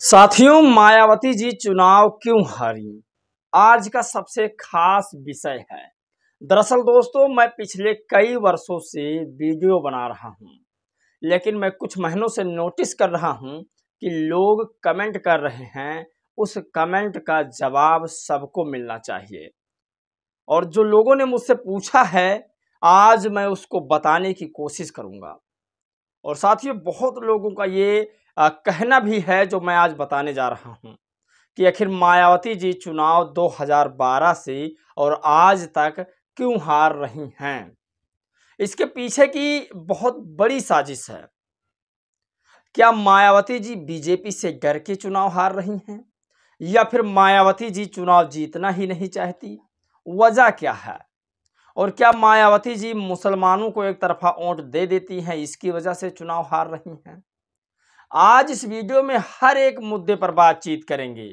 साथियों मायावती जी चुनाव क्यों हारी आज का सबसे खास विषय है दरअसल दोस्तों मैं पिछले कई वर्षों से वीडियो बना रहा हूं लेकिन मैं कुछ महीनों से नोटिस कर रहा हूं कि लोग कमेंट कर रहे हैं उस कमेंट का जवाब सबको मिलना चाहिए और जो लोगों ने मुझसे पूछा है आज मैं उसको बताने की कोशिश करूंगा और साथियों बहुत लोगों का ये आ, कहना भी है जो मैं आज बताने जा रहा हूँ कि आखिर मायावती जी चुनाव 2012 से और आज तक क्यों हार रही हैं इसके पीछे की बहुत बड़ी साजिश है क्या मायावती जी बीजेपी से डर के चुनाव हार रही हैं या फिर मायावती जी चुनाव जीतना ही नहीं चाहती वजह क्या है और क्या मायावती जी मुसलमानों को एक तरफा वोट दे देती हैं इसकी वजह से चुनाव हार रही हैं आज इस वीडियो में हर एक मुद्दे पर बातचीत करेंगे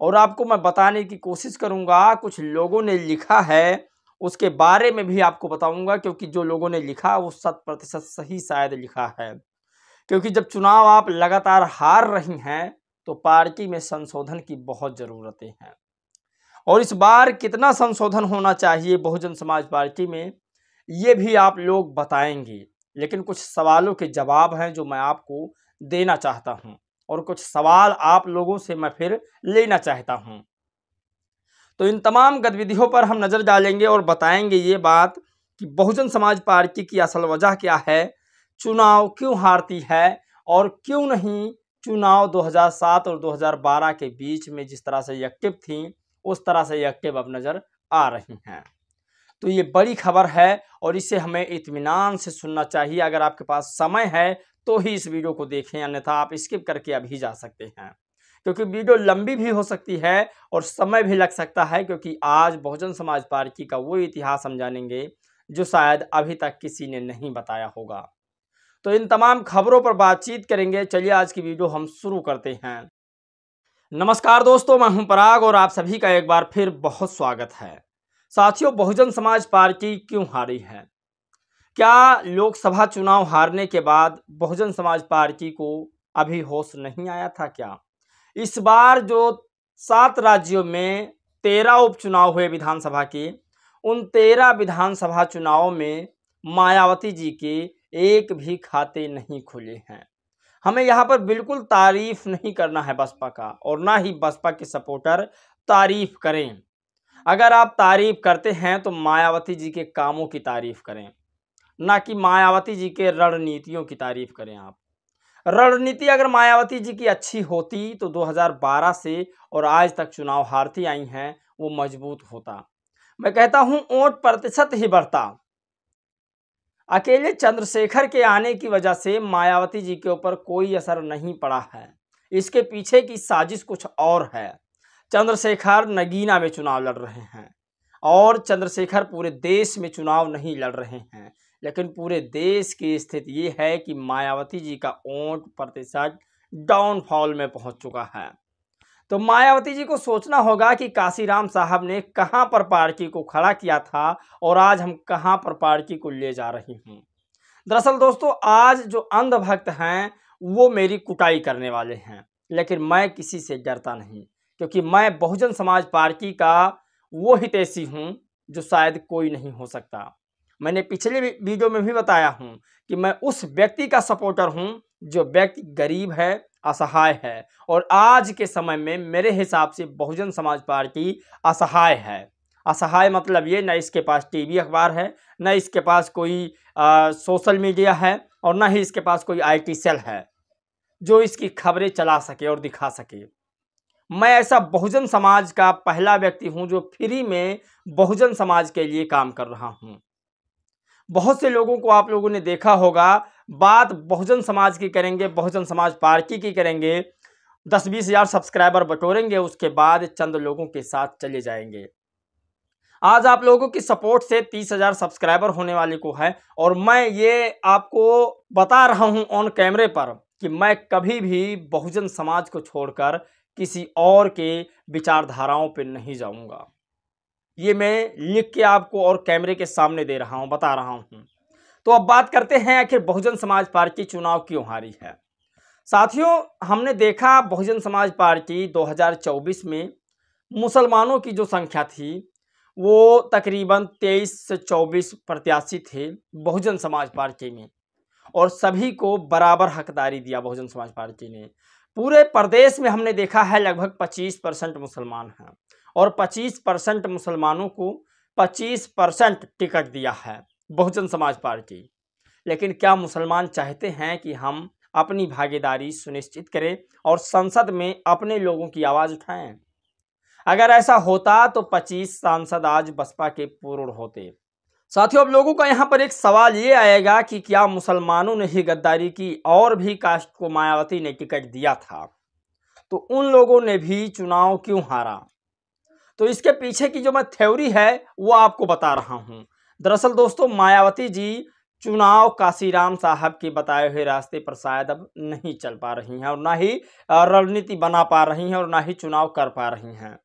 और आपको मैं बताने की कोशिश करूंगा कुछ लोगों ने लिखा है उसके बारे में भी आपको बताऊंगा क्योंकि जो लोगों ने लिखा वो शत प्रतिशत सही शायद लिखा है क्योंकि जब चुनाव आप लगातार हार रही हैं तो पार्टी में संशोधन की बहुत ज़रूरतें हैं और इस बार कितना संशोधन होना चाहिए बहुजन समाज पार्टी में ये भी आप लोग बताएंगे लेकिन कुछ सवालों के जवाब हैं जो मैं आपको देना चाहता हूं और कुछ सवाल आप लोगों से मैं फिर लेना चाहता हूं तो इन तमाम गतिविधियों पर हम नज़र डालेंगे और बताएंगे ये बात कि बहुजन समाज पार्टी की असल वजह क्या है चुनाव क्यों हारती है और क्यों नहीं चुनाव 2007 और 2012 के बीच में जिस तरह से यकब थी उस तरह से यकब अब नज़र आ रही हैं तो ये बड़ी खबर है और इसे हमें इत्मीनान से सुनना चाहिए अगर आपके पास समय है तो ही इस वीडियो को देखें अन्यथा आप स्किप करके अभी जा सकते हैं क्योंकि वीडियो लंबी भी हो सकती है और समय भी लग सकता है क्योंकि आज बहुजन समाज पार्टी का वो इतिहास हम जानेंगे जो शायद अभी तक किसी ने नहीं बताया होगा तो इन तमाम खबरों पर बातचीत करेंगे चलिए आज की वीडियो हम शुरू करते हैं नमस्कार दोस्तों मैं हूं पराग और आप सभी का एक बार फिर बहुत स्वागत है साथियों बहुजन समाज पार्टी क्यों हारी है क्या लोकसभा चुनाव हारने के बाद बहुजन समाज पार्टी को अभी होश नहीं आया था क्या इस बार जो सात राज्यों में तेरह उपचुनाव हुए विधानसभा के उन तेरह विधानसभा चुनाव में मायावती जी के एक भी खाते नहीं खुले हैं हमें यहाँ पर बिल्कुल तारीफ नहीं करना है बसपा का और ना ही बसपा के सपोर्टर तारीफ करें अगर आप तारीफ करते हैं तो मायावती जी के कामों की तारीफ करें ना कि मायावती जी के रणनीतियों की तारीफ करें आप रणनीति अगर मायावती जी की अच्छी होती तो 2012 से और आज तक चुनाव हारती आई हैं वो मजबूत होता मैं कहता हूं वोट प्रतिशत ही बढ़ता अकेले चंद्रशेखर के आने की वजह से मायावती जी के ऊपर कोई असर नहीं पड़ा है इसके पीछे की साजिश कुछ और है चंद्रशेखर नगीना में चुनाव लड़ रहे हैं और चंद्रशेखर पूरे देश में चुनाव नहीं लड़ रहे हैं लेकिन पूरे देश की स्थिति ये है कि मायावती जी का ओट प्रतिशत डाउनफॉल में पहुंच चुका है तो मायावती जी को सोचना होगा कि काशीराम साहब ने कहाँ पर पार्टी को खड़ा किया था और आज हम कहाँ पर पार्टी को ले जा रही हूँ दरअसल दोस्तों आज जो अंधभक्त हैं वो मेरी कुटाई करने वाले हैं लेकिन मैं किसी से डरता नहीं क्योंकि मैं बहुजन समाज पार्टी का वो हितैषी हूँ जो शायद कोई नहीं हो सकता मैंने पिछले वीडियो में भी बताया हूँ कि मैं उस व्यक्ति का सपोर्टर हूँ जो व्यक्ति गरीब है असहाय है और आज के समय में मेरे हिसाब से बहुजन समाज पार्टी असहाय है असहाय मतलब ये ना इसके पास टीवी अखबार है ना इसके पास कोई आ, सोशल मीडिया है और ना ही इसके पास कोई आईटी सेल है जो इसकी खबरें चला सके और दिखा सके मैं ऐसा बहुजन समाज का पहला व्यक्ति हूँ जो फ्री में बहुजन समाज के लिए काम कर रहा हूँ बहुत से लोगों को आप लोगों ने देखा होगा बात बहुजन समाज की करेंगे बहुजन समाज पार्टी की करेंगे दस बीस हज़ार सब्सक्राइबर बटोरेंगे उसके बाद चंद लोगों के साथ चले जाएंगे आज आप लोगों की सपोर्ट से तीस हज़ार सब्सक्राइबर होने वाले को है और मैं ये आपको बता रहा हूं ऑन कैमरे पर कि मैं कभी भी बहुजन समाज को छोड़कर किसी और के विचारधाराओं पर नहीं जाऊंगा ये मैं लिख के आपको और कैमरे के सामने दे रहा हूँ बता रहा हूँ तो अब बात करते हैं आखिर बहुजन समाज पार्टी चुनाव क्यों हारी है साथियों हमने देखा बहुजन समाज पार्टी 2024 में मुसलमानों की जो संख्या थी वो तकरीबन 23 से 24 प्रत्याशी थे बहुजन समाज पार्टी में और सभी को बराबर हकदारी दिया बहुजन समाज पार्टी ने पूरे प्रदेश में हमने देखा है लगभग 25 परसेंट मुसलमान हैं और 25 परसेंट मुसलमानों को 25 परसेंट टिकट दिया है बहुजन समाज पार्टी लेकिन क्या मुसलमान चाहते हैं कि हम अपनी भागीदारी सुनिश्चित करें और संसद में अपने लोगों की आवाज़ उठाएं अगर ऐसा होता तो 25 सांसद आज बसपा के पूर्ण होते साथियों अब लोगों का यहाँ पर एक सवाल ये आएगा कि क्या मुसलमानों ने ही गद्दारी की और भी कास्ट को मायावती ने टिकट दिया था तो उन लोगों ने भी चुनाव क्यों हारा तो इसके पीछे की जो मैं थ्योरी है वो आपको बता रहा हूँ दरअसल दोस्तों मायावती जी चुनाव काशीराम साहब के बताए हुए रास्ते पर शायद अब नहीं चल पा रही हैं और ना ही रणनीति बना पा रही हैं और ना ही चुनाव कर पा रही हैं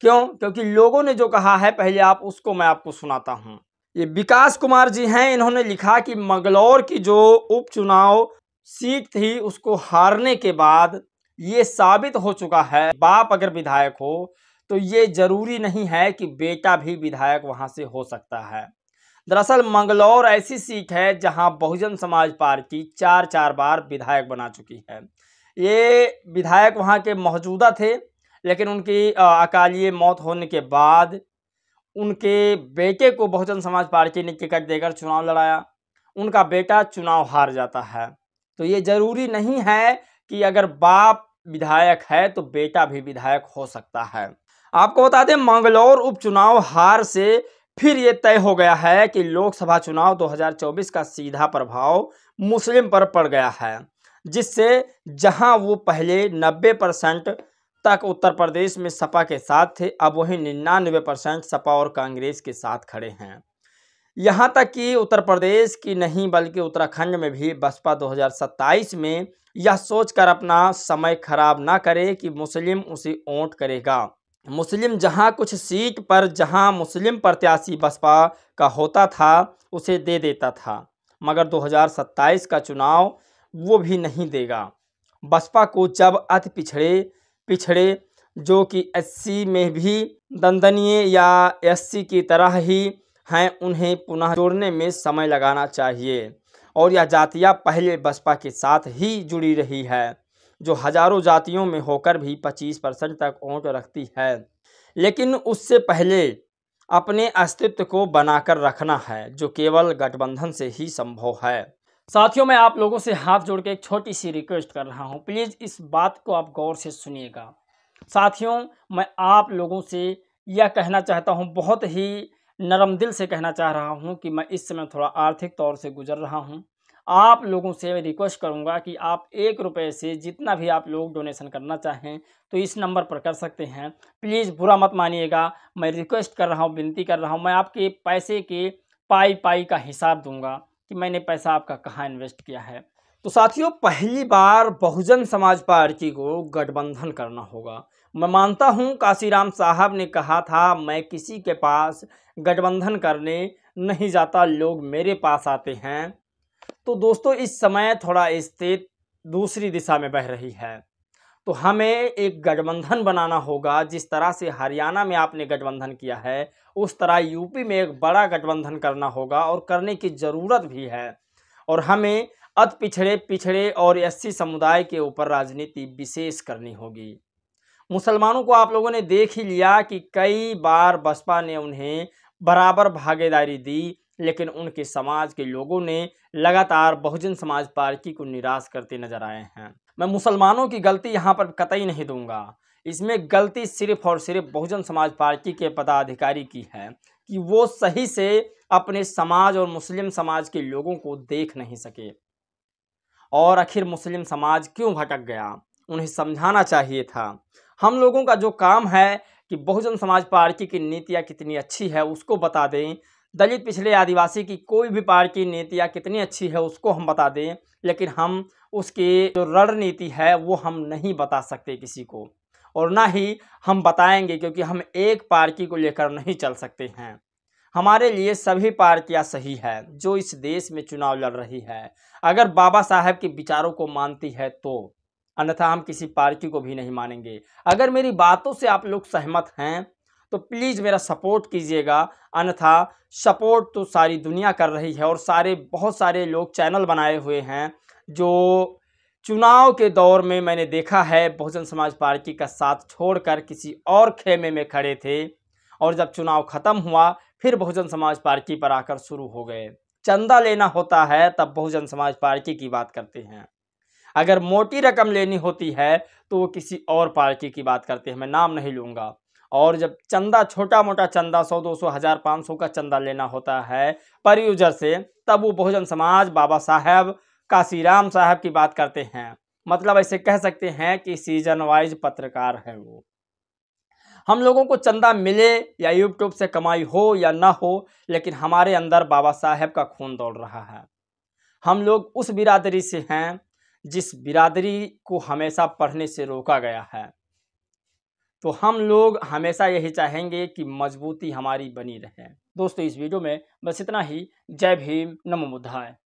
क्यों क्योंकि लोगों ने जो कहा है पहले आप उसको मैं आपको सुनाता हूँ ये विकास कुमार जी हैं इन्होंने लिखा कि मंगलौर की जो उपचुनाव सीट थी उसको हारने के बाद ये साबित हो चुका है बाप अगर विधायक हो तो ये जरूरी नहीं है कि बेटा भी विधायक वहाँ से हो सकता है दरअसल मंगलौर ऐसी सीट है जहां बहुजन समाज पार्टी चार चार बार विधायक बना चुकी है ये विधायक वहां के मौजूदा थे लेकिन उनकी अकालीय मौत होने के बाद उनके बेटे को बहुजन समाज पार्टी ने टिकट देकर चुनाव लड़ाया उनका बेटा चुनाव हार जाता है तो ये ज़रूरी नहीं है कि अगर बाप विधायक है तो बेटा भी विधायक हो सकता है आपको बता दें मंगलौर उपचुनाव हार से फिर ये तय हो गया है कि लोकसभा चुनाव 2024 का सीधा प्रभाव मुस्लिम पर पड़ गया है जिससे जहां वो पहले 90 परसेंट तक उत्तर प्रदेश में सपा के साथ थे अब वही निन्यानवे परसेंट सपा और कांग्रेस के साथ खड़े हैं यहाँ तक कि उत्तर प्रदेश की नहीं बल्कि उत्तराखंड में भी बसपा 2027 में यह सोचकर अपना समय खराब ना करे कि मुस्लिम उसे ओट करेगा मुस्लिम जहां कुछ सीट पर जहां मुस्लिम प्रत्याशी बसपा का होता था उसे दे देता था मगर 2027 का चुनाव वो भी नहीं देगा बसपा को जब अति पिछड़े पिछड़े जो कि एससी में भी दंदनीय या एससी की तरह ही हैं उन्हें पुनः जोड़ने में समय लगाना चाहिए और यह जातियाँ पहले बसपा के साथ ही जुड़ी रही है जो हजारों जातियों में होकर भी 25 परसेंट तक ओट रखती है लेकिन उससे पहले अपने अस्तित्व को बनाकर रखना है जो केवल गठबंधन से ही संभव है साथियों मैं आप लोगों से हाथ जोड़ के एक छोटी सी रिक्वेस्ट कर रहा हूँ प्लीज़ इस बात को आप गौर से सुनिएगा साथियों मैं आप लोगों से यह कहना चाहता हूँ बहुत ही नरम दिल से कहना चाह रहा हूँ कि मैं इस समय थोड़ा आर्थिक तौर से गुजर रहा हूँ आप लोगों से रिक्वेस्ट करूँगा कि आप एक रुपये से जितना भी आप लोग डोनेशन करना चाहें तो इस नंबर पर कर सकते हैं प्लीज़ बुरा मत मानिएगा मैं रिक्वेस्ट कर रहा हूँ विनती कर रहा हूँ मैं आपके पैसे के पाई पाई का हिसाब दूंगा कि मैंने पैसा आपका कहाँ इन्वेस्ट किया है तो साथियों पहली बार बहुजन समाज पार्टी को गठबंधन करना होगा मैं मानता हूँ काशीराम साहब ने कहा था मैं किसी के पास गठबंधन करने नहीं जाता लोग मेरे पास आते हैं तो दोस्तों इस समय थोड़ा स्थित दूसरी दिशा में बह रही है तो हमें एक गठबंधन बनाना होगा जिस तरह से हरियाणा में आपने गठबंधन किया है उस तरह यूपी में एक बड़ा गठबंधन करना होगा और करने की ज़रूरत भी है और हमें अत पिछड़े पिछड़े और एससी समुदाय के ऊपर राजनीति विशेष करनी होगी मुसलमानों को आप लोगों ने देख ही लिया कि कई बार बसपा ने उन्हें बराबर भागीदारी दी लेकिन उनके समाज के लोगों ने लगातार बहुजन समाज पार्टी को निराश करते नजर आए हैं मैं मुसलमानों की गलती यहाँ पर कतई नहीं दूंगा इसमें गलती सिर्फ और सिर्फ बहुजन समाज पार्टी के पदाधिकारी की है कि वो सही से अपने समाज और मुस्लिम समाज के लोगों को देख नहीं सके और आखिर मुस्लिम समाज क्यों भटक गया उन्हें समझाना चाहिए था हम लोगों का जो काम है कि बहुजन समाज पार्टी की नीतियाँ कितनी अच्छी है उसको बता दें दलित पिछले आदिवासी की कोई भी पार्टी की नीति या कितनी अच्छी है उसको हम बता दें लेकिन हम उसके जो रणनीति है वो हम नहीं बता सकते किसी को और ना ही हम बताएंगे क्योंकि हम एक पार्टी को लेकर नहीं चल सकते हैं हमारे लिए सभी पार्टियां सही है जो इस देश में चुनाव लड़ रही है अगर बाबा साहब के विचारों को मानती है तो अन्यथा हम किसी पार्टी को भी नहीं मानेंगे अगर मेरी बातों से आप लोग सहमत हैं तो प्लीज़ मेरा सपोर्ट कीजिएगा अन्यथा सपोर्ट तो सारी दुनिया कर रही है और सारे बहुत सारे लोग चैनल बनाए हुए हैं जो चुनाव के दौर में मैंने देखा है बहुजन समाज पार्टी का साथ छोड़कर किसी और खेमे में खड़े थे और जब चुनाव खत्म हुआ फिर बहुजन समाज पार्टी पर आकर शुरू हो गए चंदा लेना होता है तब बहुजन समाज पार्टी की बात करते हैं अगर मोटी रकम लेनी होती है तो वो किसी और पार्टी की बात करते हैं मैं नाम नहीं लूँगा और जब चंदा छोटा मोटा चंदा सौ दो सौ हज़ार पाँच सौ का चंदा लेना होता है पर यूजर से तब वो बहुजन समाज बाबा साहब राम साहब की बात करते हैं मतलब ऐसे कह सकते हैं कि सीजन वाइज पत्रकार है वो हम लोगों को चंदा मिले या यूट्यूब से कमाई हो या ना हो लेकिन हमारे अंदर बाबा साहेब का खून दौड़ रहा है हम लोग उस बिरादरी से हैं जिस बिरादरी को हमेशा पढ़ने से रोका गया है तो हम लोग हमेशा यही चाहेंगे कि मजबूती हमारी बनी रहे दोस्तों इस वीडियो में बस इतना ही जय भीम नमो बुद्धाय